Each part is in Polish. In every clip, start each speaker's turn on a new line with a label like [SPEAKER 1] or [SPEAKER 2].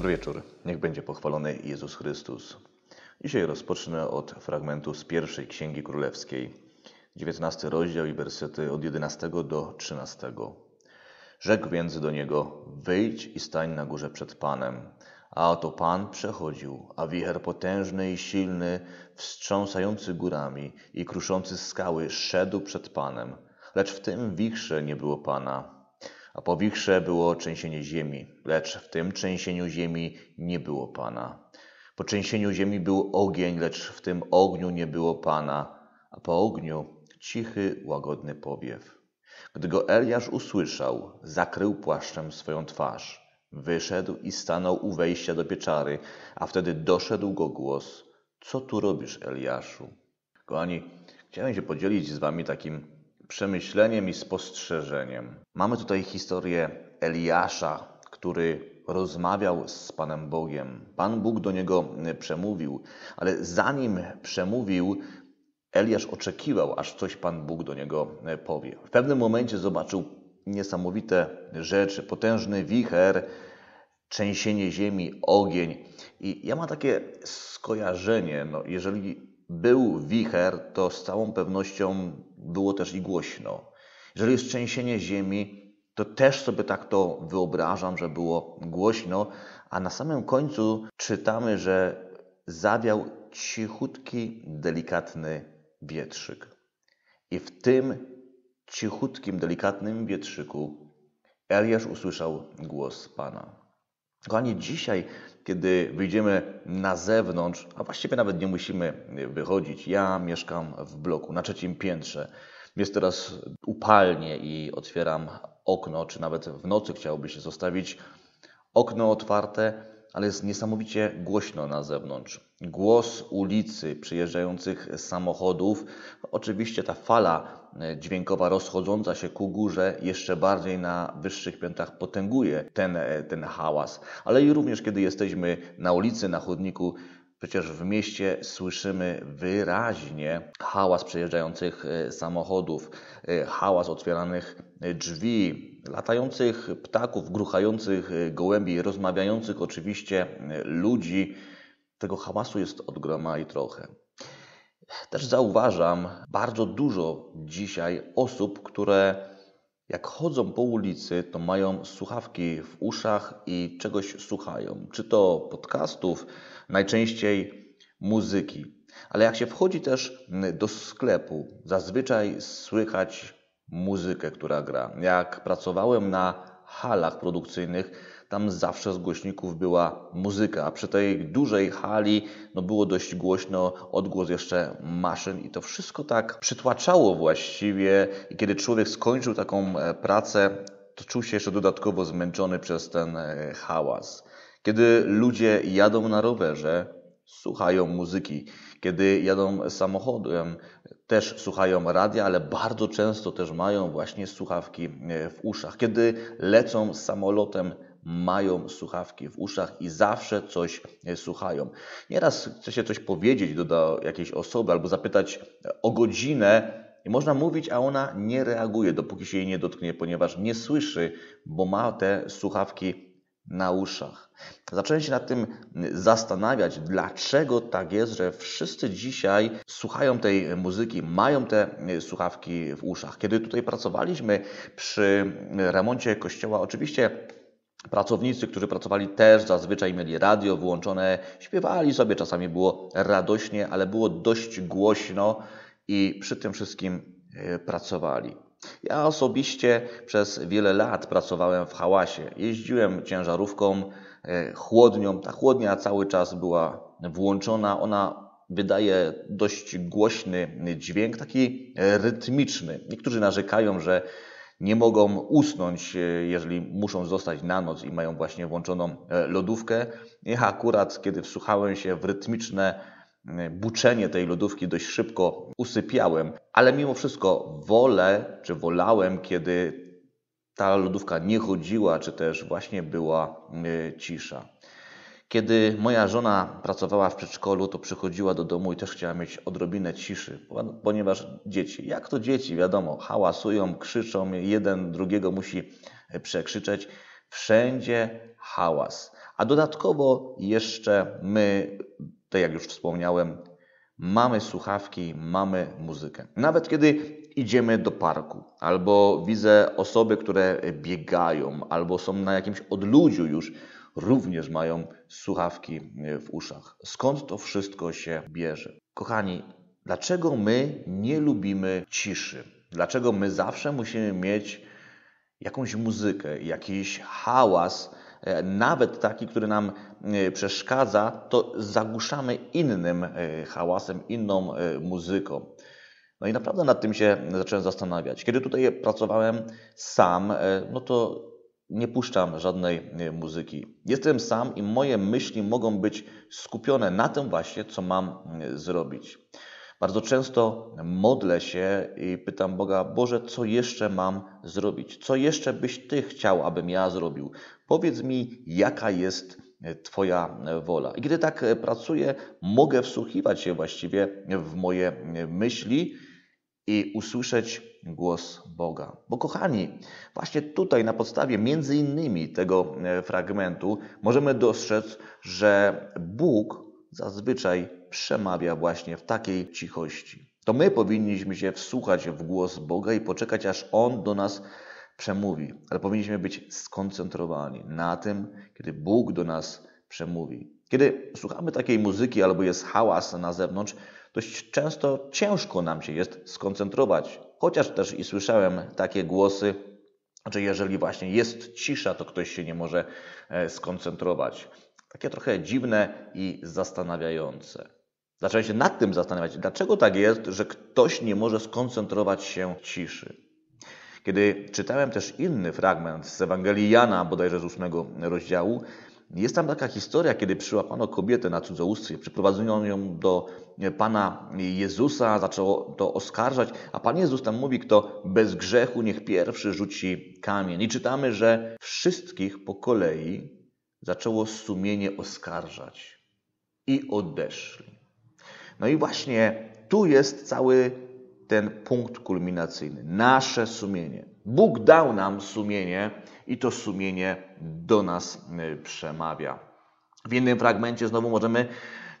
[SPEAKER 1] Dobry wieczór. Niech będzie pochwalony Jezus Chrystus. Dzisiaj rozpocznę od fragmentu z pierwszej Księgi Królewskiej, 19 rozdział i wersety od 11 do 13. Rzekł więc do niego: Wyjdź i stań na górze przed Panem. A oto Pan przechodził, a wicher potężny i silny, wstrząsający górami i kruszący skały, szedł przed Panem. Lecz w tym wichrze nie było Pana a powichrze było trzęsienie ziemi, lecz w tym trzęsieniu ziemi nie było Pana. Po trzęsieniu ziemi był ogień, lecz w tym ogniu nie było Pana, a po ogniu cichy, łagodny powiew. Gdy go Eliasz usłyszał, zakrył płaszczem swoją twarz. Wyszedł i stanął u wejścia do pieczary, a wtedy doszedł go głos: Co tu robisz, Eliaszu? Kochani, chciałem się podzielić z wami takim przemyśleniem i spostrzeżeniem. Mamy tutaj historię Eliasza, który rozmawiał z Panem Bogiem. Pan Bóg do niego e, przemówił, ale zanim przemówił, Eliasz oczekiwał, aż coś Pan Bóg do niego e, powie. W pewnym momencie zobaczył niesamowite rzeczy, potężny wicher, trzęsienie ziemi, ogień. I ja mam takie skojarzenie, no jeżeli był wicher, to z całą pewnością było też i głośno. Jeżeli jest trzęsienie ziemi, to też sobie tak to wyobrażam, że było głośno, a na samym końcu czytamy, że zawiał cichutki, delikatny wietrzyk. I w tym cichutkim, delikatnym wietrzyku Eliasz usłyszał głos Pana. Kochani, dzisiaj kiedy wyjdziemy na zewnątrz, a właściwie nawet nie musimy wychodzić. Ja mieszkam w bloku na trzecim piętrze. Jest teraz upalnie i otwieram okno, czy nawet w nocy chciałoby się zostawić okno otwarte ale jest niesamowicie głośno na zewnątrz. Głos ulicy, przyjeżdżających samochodów, oczywiście ta fala e, dźwiękowa rozchodząca się ku górze jeszcze bardziej na wyższych piętrach potęguje ten, e, ten hałas. Ale i również, kiedy jesteśmy na ulicy, na chodniku, Przecież w mieście słyszymy wyraźnie hałas przejeżdżających e, samochodów, hałas otwieranych drzwi, latających ptaków, gruchających gołębi, rozmawiających oczywiście ludzi. Tego hałasu jest od groma i trochę. Też zauważam bardzo dużo dzisiaj osób, które jak chodzą po ulicy, to mają słuchawki w uszach i czegoś słuchają. Czy to podcastów, najczęściej muzyki. Ale jak się wchodzi też do sklepu, zazwyczaj słychać muzykę, która gra. Jak pracowałem na halach produkcyjnych, tam zawsze z głośników była muzyka, a przy tej dużej hali no było dość głośno odgłos jeszcze maszyn i to wszystko tak przytłaczało właściwie i kiedy człowiek skończył taką e, pracę, to czuł się jeszcze dodatkowo zmęczony przez ten e, hałas. Kiedy ludzie jadą na rowerze, słuchają muzyki. Kiedy jadą samochodem, też słuchają radia, ale bardzo często też mają właśnie słuchawki e, w uszach. Kiedy lecą samolotem, mają słuchawki w uszach i zawsze coś e, słuchają. Nieraz chce się coś powiedzieć do jakiejś osoby albo zapytać e, o godzinę, i można mówić, a ona nie reaguje, dopóki się jej nie dotknie, ponieważ nie słyszy, bo ma te słuchawki na uszach. Zacząłem się nad tym zastanawiać, dlaczego tak jest, że wszyscy dzisiaj słuchają tej muzyki, mają te słuchawki w uszach. Kiedy tutaj pracowaliśmy przy remoncie kościoła, oczywiście Pracownicy, którzy pracowali też zazwyczaj mieli radio wyłączone, śpiewali sobie, czasami było radośnie, ale było dość głośno i przy tym wszystkim e, pracowali. Ja osobiście przez wiele lat pracowałem w hałasie. Jeździłem ciężarówką, e, chłodnią. Ta chłodnia cały czas była włączona. Ona wydaje dość głośny dźwięk, taki e, rytmiczny. Niektórzy narzekają, że nie mogą usnąć, e, jeżeli muszą zostać na noc i mają właśnie włączoną lodówkę. Ja akurat, kiedy wsłuchałem się w rytmiczne E, buczenie tej lodówki dość szybko usypiałem, ale mimo wszystko wolę, czy wolałem, kiedy ta lodówka nie chodziła, czy też właśnie była e, cisza. Kiedy moja żona pracowała w przedszkolu, to przychodziła do domu i też chciała mieć odrobinę ciszy, ponieważ dzieci, jak to dzieci, wiadomo, hałasują, krzyczą, jeden drugiego musi e, przekrzyczeć. Wszędzie hałas. A dodatkowo jeszcze my Tutaj, jak już wspomniałem, mamy słuchawki, mamy muzykę. Nawet kiedy idziemy do parku, albo widzę osoby, które biegają, albo są na jakimś odludziu już, również mają słuchawki w uszach. Skąd to wszystko się bierze? Kochani, dlaczego my nie lubimy ciszy? Dlaczego my zawsze musimy mieć jakąś muzykę, jakiś hałas? E, nawet taki, który nam e, przeszkadza, to zagłuszamy innym e, hałasem, inną muzyką. No i naprawdę nad tym się zacząłem zastanawiać. Kiedy tutaj pracowałem sam, no to nie puszczam żadnej muzyki. Jestem sam i moje myśli mogą być skupione na tym właśnie, co mam zrobić. Bardzo często modlę się i pytam Boga, Boże, co jeszcze mam zrobić? Co jeszcze byś Ty chciał, abym ja zrobił? Powiedz mi, jaka jest e, Twoja e, wola. I kiedy tak e, pracuję, mogę wsłuchiwać się właściwie w moje myśli i usłyszeć głos Boga. Bo kochani, właśnie tutaj na podstawie między innymi tego fragmentu możemy dostrzec, że Bóg zazwyczaj przemawia właśnie w takiej cichości. To my powinniśmy się wsłuchać w głos Boga i poczekać, aż On do nas przemówi, ale powinniśmy być skoncentrowani na tym, kiedy Bóg do nas przemówi. Kiedy słuchamy takiej muzyki albo jest hałas na zewnątrz, dość często ciężko nam się jest skoncentrować. Chociaż też i słyszałem takie głosy, że jeżeli właśnie jest cisza, to ktoś się nie może e, skoncentrować. Takie trochę dziwne i zastanawiające. Zacząłem się nad tym zastanawiać, dlaczego tak jest, że ktoś nie może skoncentrować się w ciszy. Kiedy czytałem też inny fragment z Ewangelii Jana, bodajże z ósmego rozdziału, jest tam taka historia, kiedy przyłapano kobietę na cudzołóstwie, przyprowadzono ją do Pana Jezusa, zaczęło to oskarżać, a Pan Jezus tam mówi, kto bez grzechu niech pierwszy rzuci kamień. I czytamy, że wszystkich po kolei zaczęło sumienie oskarżać i odeszli. No i właśnie tu jest cały ten punkt kulminacyjny. Nasze sumienie. Bóg dał nam sumienie i to sumienie do nas y, przemawia. W innym fragmencie znowu możemy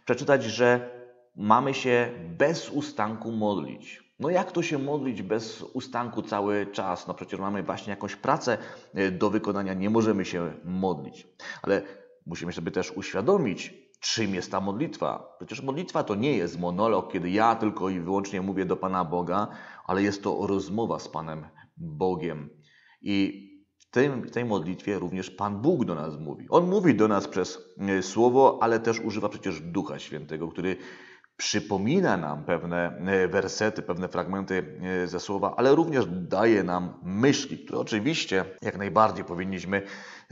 [SPEAKER 1] przeczytać, że mamy się bez ustanku modlić. No jak to się modlić bez ustanku cały czas? No przecież mamy właśnie jakąś pracę e, do wykonania, nie możemy się modlić. Ale musimy sobie też uświadomić, czym jest ta modlitwa. Przecież modlitwa to nie jest monolog, kiedy ja tylko i wyłącznie mówię do Pana Boga, ale jest to rozmowa z Panem Bogiem. I w tej, w tej modlitwie również Pan Bóg do nas mówi. On mówi do nas przez e, Słowo, ale też używa przecież Ducha Świętego, który przypomina nam pewne e, wersety, pewne fragmenty e, ze słowa, ale również daje nam myśli, które oczywiście jak najbardziej powinniśmy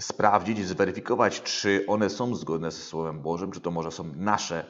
[SPEAKER 1] sprawdzić i zweryfikować, czy one są zgodne ze Słowem Bożym, czy to może są nasze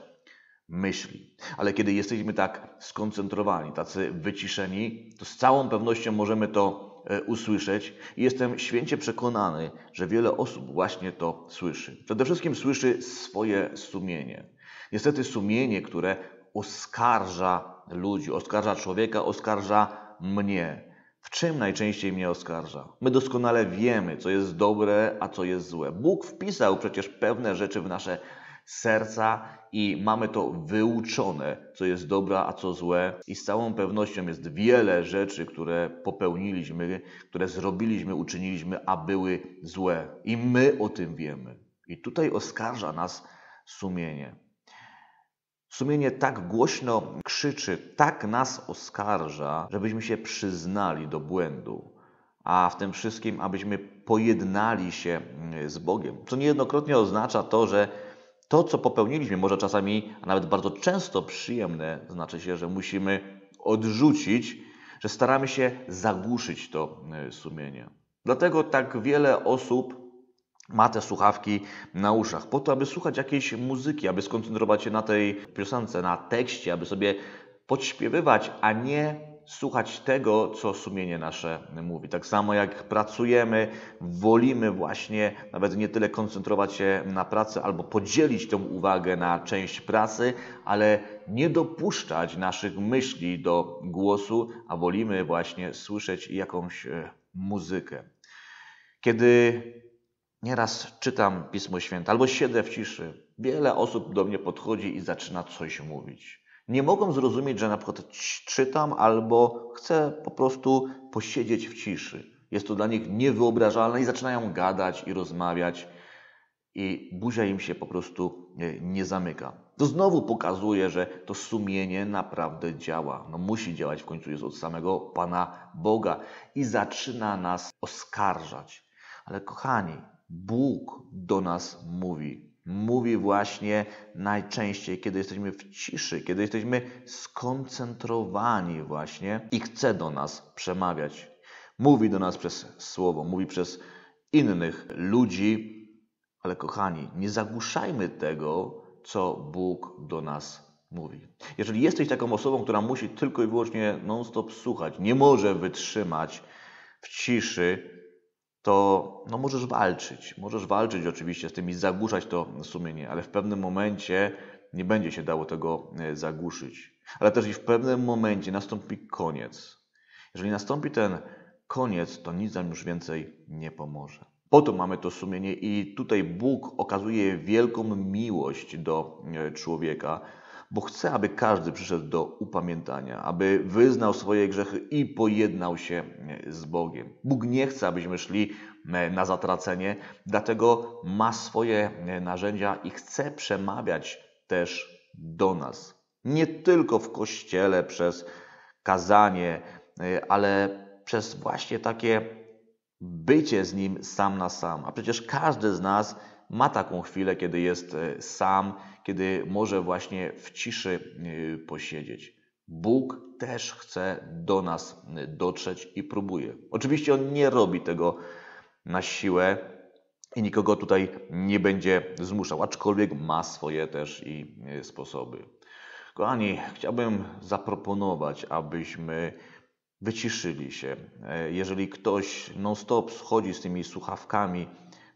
[SPEAKER 1] myśli. Ale kiedy jesteśmy tak skoncentrowani, tacy wyciszeni, to z całą pewnością możemy to e, usłyszeć i jestem święcie przekonany, że wiele osób właśnie to słyszy. Przede wszystkim słyszy swoje sumienie Niestety sumienie, które oskarża ludzi, oskarża człowieka, oskarża mnie. W czym najczęściej mnie oskarża? My doskonale wiemy, co jest dobre, a co jest złe. Bóg wpisał przecież pewne rzeczy w nasze serca i mamy to wyuczone, co jest dobre, a co złe. I z całą pewnością jest wiele rzeczy, które popełniliśmy, które zrobiliśmy, uczyniliśmy, a były złe. I my o tym wiemy. I tutaj oskarża nas sumienie. Sumienie tak głośno krzyczy, tak nas oskarża, żebyśmy się przyznali do błędu, a w tym wszystkim, abyśmy pojednali się mm, z Bogiem. Co niejednokrotnie oznacza to, że to, co popełniliśmy, może czasami, a nawet bardzo często przyjemne, znaczy się, że musimy odrzucić, że staramy się zagłuszyć to y, sumienie. Dlatego tak wiele osób ma te słuchawki na uszach, po to, aby słuchać jakiejś muzyki, aby skoncentrować się na tej piosence, na tekście, aby sobie podśpiewywać, a nie słuchać tego, co sumienie nasze mówi. Tak samo jak pracujemy, wolimy właśnie nawet nie tyle koncentrować się na pracy albo podzielić tą uwagę na część pracy, ale nie dopuszczać naszych myśli do głosu, a wolimy właśnie słyszeć jakąś e, muzykę. Kiedy Nieraz czytam Pismo Święte albo siedzę w ciszy. Wiele osób do mnie podchodzi i zaczyna coś mówić. Nie mogą zrozumieć, że na przykład czytam albo chcę po prostu posiedzieć w ciszy. Jest to dla nich niewyobrażalne i zaczynają gadać i rozmawiać i buzia im się po prostu e, nie zamyka. To znowu pokazuje, że to sumienie naprawdę działa. No musi działać, w końcu jest od samego Pana Boga i zaczyna nas oskarżać. Ale kochani, Bóg do nas mówi. Mówi właśnie najczęściej, kiedy jesteśmy w ciszy, kiedy jesteśmy skoncentrowani, właśnie i chce do nas przemawiać. Mówi do nas przez słowo, mówi przez innych ludzi, ale kochani, nie zagłuszajmy tego, co Bóg do nas mówi. Jeżeli jesteś taką osobą, która musi tylko i wyłącznie non-stop słuchać, nie może wytrzymać w ciszy, to no, możesz walczyć. Możesz walczyć oczywiście z tym i zagłuszać to sumienie, ale w pewnym momencie nie będzie się dało tego e, zagłuszyć. Ale też i w pewnym momencie nastąpi koniec. Jeżeli nastąpi ten koniec, to nic nam już więcej nie pomoże. Po to mamy to sumienie i tutaj Bóg okazuje wielką miłość do e, człowieka, bo chce, aby każdy przyszedł do upamiętania, aby wyznał swoje grzechy i pojednał się e, z Bogiem. Bóg nie chce, abyśmy szli e, na zatracenie, dlatego ma swoje e, narzędzia i chce przemawiać też do nas. Nie tylko w kościele przez kazanie, ale przez właśnie takie bycie z Nim sam na sam. A przecież każdy z nas ma taką chwilę, kiedy jest e, sam, kiedy może właśnie w ciszy e, posiedzieć. Bóg też chce do nas e, dotrzeć i próbuje. Oczywiście On nie robi tego na siłę i nikogo tutaj nie będzie zmuszał, aczkolwiek ma swoje też i sposoby. Kochani, chciałbym zaproponować, abyśmy wyciszyli się. Jeżeli ktoś non-stop schodzi z tymi słuchawkami,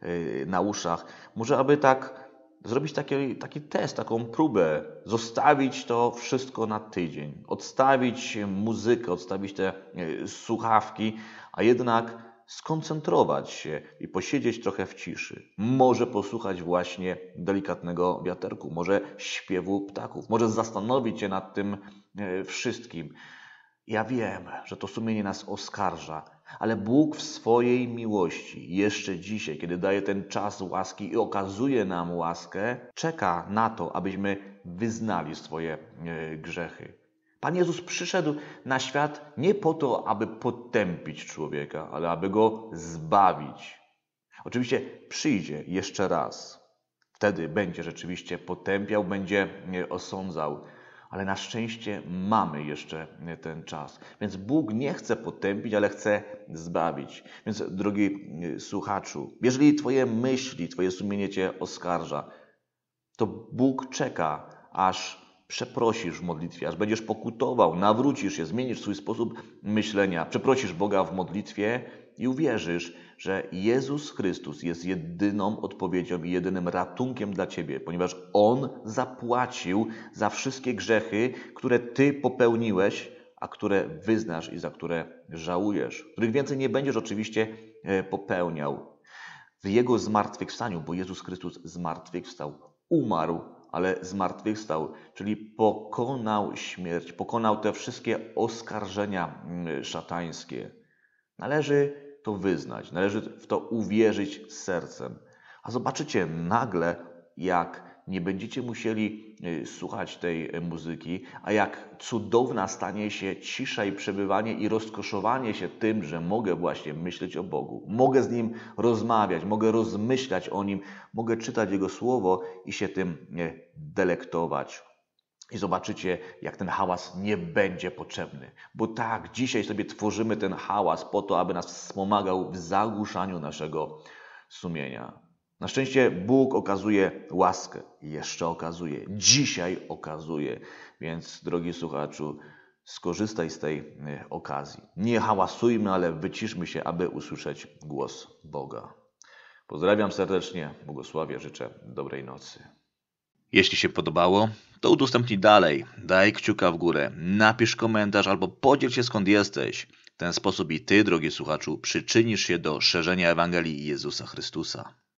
[SPEAKER 1] Y, na uszach. Może aby tak zrobić taki, taki test, taką próbę, zostawić to wszystko na tydzień, odstawić muzykę, odstawić te y, słuchawki, a jednak skoncentrować się i posiedzieć trochę w ciszy. Może posłuchać właśnie delikatnego wiaterku, może śpiewu ptaków, może zastanowić się nad tym y, wszystkim. Ja wiem, że to sumienie nas oskarża, ale Bóg w swojej miłości, jeszcze dzisiaj, kiedy daje ten czas łaski i okazuje nam łaskę, czeka na to, abyśmy wyznali swoje e, grzechy. Pan Jezus przyszedł na świat nie po to, aby potępić człowieka, ale aby go zbawić. Oczywiście przyjdzie jeszcze raz. Wtedy będzie rzeczywiście potępiał, będzie e, osądzał ale na szczęście mamy jeszcze ten czas. Więc Bóg nie chce potępić, ale chce zbawić. Więc, drogi y, słuchaczu, jeżeli Twoje myśli, Twoje sumienie Cię oskarża, to Bóg czeka, aż przeprosisz w modlitwie, aż będziesz pokutował, nawrócisz się, zmienisz swój sposób myślenia, przeprosisz Boga w modlitwie i uwierzysz, że Jezus Chrystus jest jedyną odpowiedzią i jedynym ratunkiem dla ciebie, ponieważ On zapłacił za wszystkie grzechy, które ty popełniłeś, a które wyznasz i za które żałujesz, których więcej nie będziesz oczywiście e, popełniał. W Jego zmartwychwstaniu, bo Jezus Chrystus zmartwychwstał, umarł, ale zmartwychwstał, czyli pokonał śmierć, pokonał te wszystkie oskarżenia mm, szatańskie. Należy to wyznać, należy w to uwierzyć z sercem. A zobaczycie nagle, jak nie będziecie musieli y, słuchać tej y, muzyki, a jak cudowna stanie się cisza i przebywanie i rozkoszowanie się tym, że mogę właśnie myśleć o Bogu. Mogę z Nim rozmawiać, mogę rozmyślać o Nim, mogę czytać Jego Słowo i się tym y, delektować. I zobaczycie, jak ten hałas nie będzie potrzebny. Bo tak, dzisiaj sobie tworzymy ten hałas po to, aby nas wspomagał w zagłuszaniu naszego sumienia. Na szczęście Bóg okazuje łaskę. Jeszcze okazuje. Dzisiaj okazuje. Więc, drogi słuchaczu, skorzystaj z tej y, okazji. Nie hałasujmy, ale wyciszmy się, aby usłyszeć głos Boga. Pozdrawiam serdecznie, błogosławię, życzę dobrej nocy. Jeśli się podobało, to udostępnij dalej, daj kciuka w górę, napisz komentarz albo podziel się skąd jesteś. W ten sposób i Ty, drogi słuchaczu, przyczynisz się do szerzenia Ewangelii Jezusa Chrystusa.